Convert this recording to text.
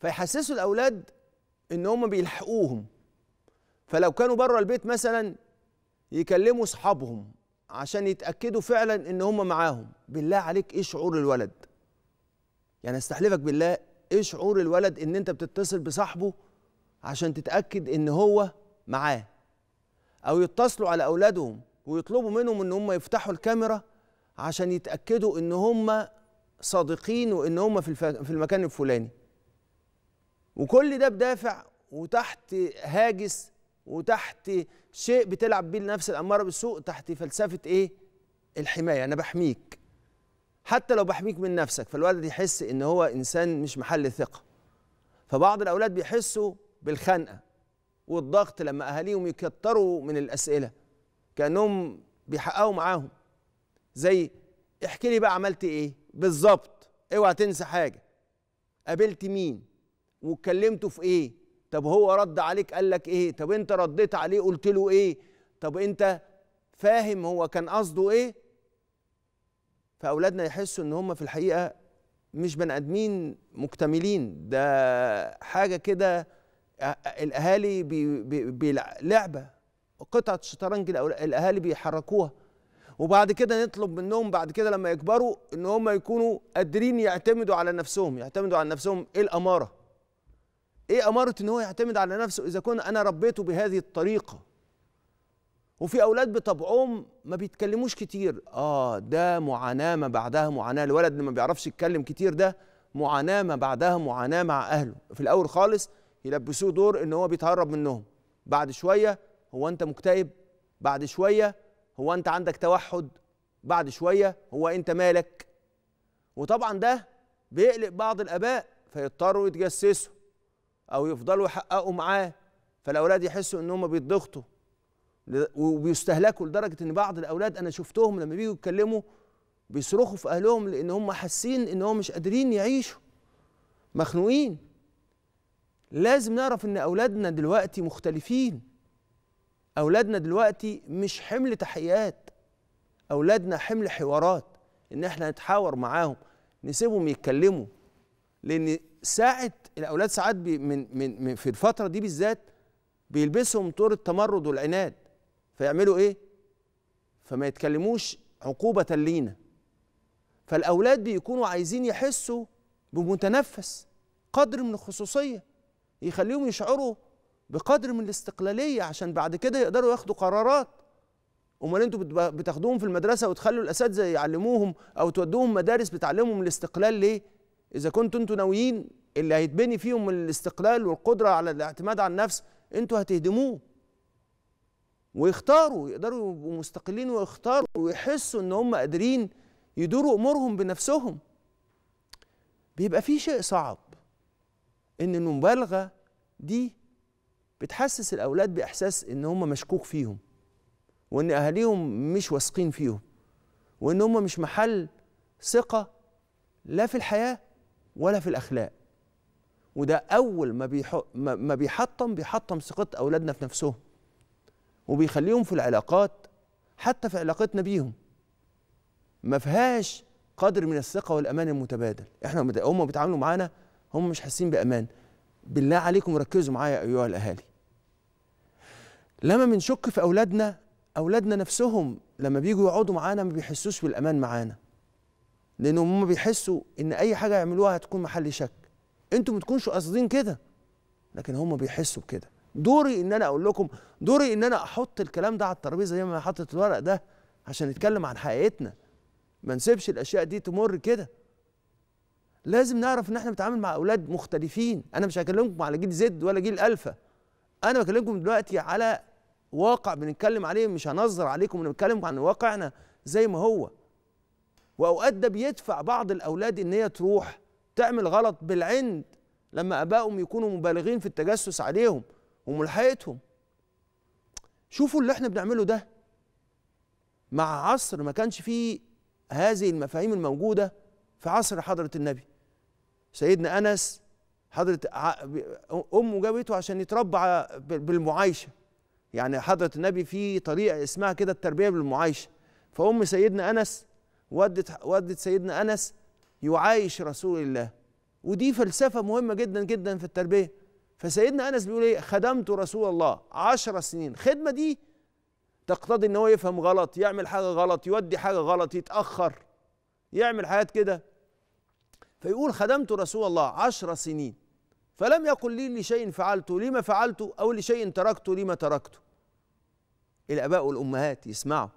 فيحسسوا الاولاد ان هم بيلحقوهم فلو كانوا بره البيت مثلا يكلموا اصحابهم عشان يتاكدوا فعلا ان هم معاهم بالله عليك ايه شعور الولد يعني استحلفك بالله ايه شعور الولد ان انت بتتصل بصاحبه عشان تتاكد ان هو معاه او يتصلوا على اولادهم ويطلبوا منهم ان هم يفتحوا الكاميرا عشان يتاكدوا ان هم صادقين وان هم في, في المكان الفلاني وكل ده بدافع وتحت هاجس وتحت شيء بتلعب بيه لنفس الاماره بالسوء تحت فلسفه ايه الحمايه انا بحميك حتى لو بحميك من نفسك فالولد يحس ان هو انسان مش محل ثقه فبعض الاولاد بيحسوا بالخنقه والضغط لما اهاليهم يكتروا من الاسئله كانهم بيحققوا معاهم زي احكي لي بقى عملت ايه بالظبط اوعى تنسى حاجه قابلت مين واتكلمتوا في ايه طب هو رد عليك قال لك ايه طب انت رديت عليه قلت له ايه طب انت فاهم هو كان قصده ايه فاولادنا يحسوا ان هم في الحقيقه مش بني ادمين مكتملين ده حاجه كده الاهالي بي بي لعبه قطعه شطرنج الاهالي بيحركوها وبعد كده نطلب منهم بعد كده لما يكبروا ان هم يكونوا قادرين يعتمدوا على نفسهم يعتمدوا على نفسهم ايه الاماره ايه اماره ان هو يعتمد على نفسه اذا كنت انا ربيته بهذه الطريقه وفي اولاد بطبعهم ما بيتكلموش كتير اه ده معاناه ما بعدها معاناه الولد اللي ما بيعرفش يتكلم كتير ده معاناه ما بعدها معاناه مع اهله في الاول خالص يلبسوه دور ان هو بيتهرب منهم بعد شويه هو انت مكتئب بعد شويه هو انت عندك توحد بعد شويه هو انت مالك وطبعا ده بيقلق بعض الاباء فيضطروا يتجسسوا او يفضلوا يحققوا معاه فالاولاد يحسوا ان هم بيتضغطوا وبيستهلكوا لدرجه ان بعض الاولاد انا شفتهم لما بييجوا يتكلموا بيصرخوا في اهلهم لان هم حاسين ان هم مش قادرين يعيشوا مخنوقين لازم نعرف ان اولادنا دلوقتي مختلفين اولادنا دلوقتي مش حمل تحيات اولادنا حمل حوارات ان احنا نتحاور معاهم نسيبهم يتكلموا لان ساعه الاولاد ساعات من, من من في الفتره دي بالذات بيلبسهم طور التمرد والعناد فيعملوا ايه فما يتكلموش عقوبه لينا فالاولاد بيكونوا عايزين يحسوا بمتنفس قدر من الخصوصيه يخليهم يشعروا بقدر من الاستقلاليه عشان بعد كده يقدروا ياخدوا قرارات امال انتوا بتاخدوهم في المدرسه وتخلوا الاساتذه يعلموهم او تودوهم مدارس بتعلمهم الاستقلال ليه اذا كنتوا انتوا ناويين اللي هيتبني فيهم الاستقلال والقدره على الاعتماد على النفس انتوا هتهدموه ويختاروا يقدروا يبقوا مستقلين ويختاروا ويحسوا ان هم قادرين يدوروا امورهم بنفسهم بيبقى في شيء صعب ان المبالغه دي بتحسس الاولاد باحساس ان هم مشكوك فيهم وان اهاليهم مش واثقين فيهم وان هم مش محل ثقه لا في الحياه ولا في الاخلاق وده اول ما ما بيحطم بيحطم ثقه اولادنا في نفسهم وبيخليهم في العلاقات حتى في علاقتنا بيهم ما فيهاش قدر من الثقه والامان المتبادل احنا هم بيتعاملوا معانا هم مش حاسين بامان بالله عليكم ركزوا معايا ايها الاهالي لما بنشك في اولادنا اولادنا نفسهم لما بيجوا يقعدوا معانا ما بيحسوش بالامان معانا لأنهم هم بيحسوا ان اي حاجه يعملوها هتكون محل شك انتوا ما تكونش قاصدين كده لكن هم بيحسوا بكده دوري ان انا اقول لكم دوري ان انا احط الكلام ده على الترابيزه زي ما حطت الورق ده عشان نتكلم عن حقيقتنا ما نسيبش الاشياء دي تمر كده لازم نعرف ان احنا بنتعامل مع اولاد مختلفين انا مش هكلمكم على جيل زد ولا جيل الفا انا بكلمكم دلوقتي على واقع بنتكلم عليه مش هنظر عليكم انا بتكلم عن واقعنا زي ما هو واوقات ده بيدفع بعض الاولاد ان هي تروح تعمل غلط بالعند لما ابائهم يكونوا مبالغين في التجسس عليهم وملحقتهم شوفوا اللي احنا بنعمله ده مع عصر ما كانش فيه هذه المفاهيم الموجوده في عصر حضره النبي سيدنا انس حضره امه جابته عشان يتربى بالمعايشه يعني حضره النبي في طريقه اسمها كده التربيه بالمعايشه فام سيدنا انس ودت ودت سيدنا انس يعايش رسول الله ودي فلسفة مهمة جدا جدا في التربية فسيدنا أنس بيقول إيه خدمت رسول الله عشر سنين خدمة دي تقتضي إن هو يفهم غلط يعمل حاجة غلط يودي حاجة غلط يتأخر يعمل حاجات كده فيقول خدمت رسول الله عشر سنين فلم يقل لي لشيء فعلته لما فعلته أو لشيء تركته لما تركته الآباء والأمهات يسمعوا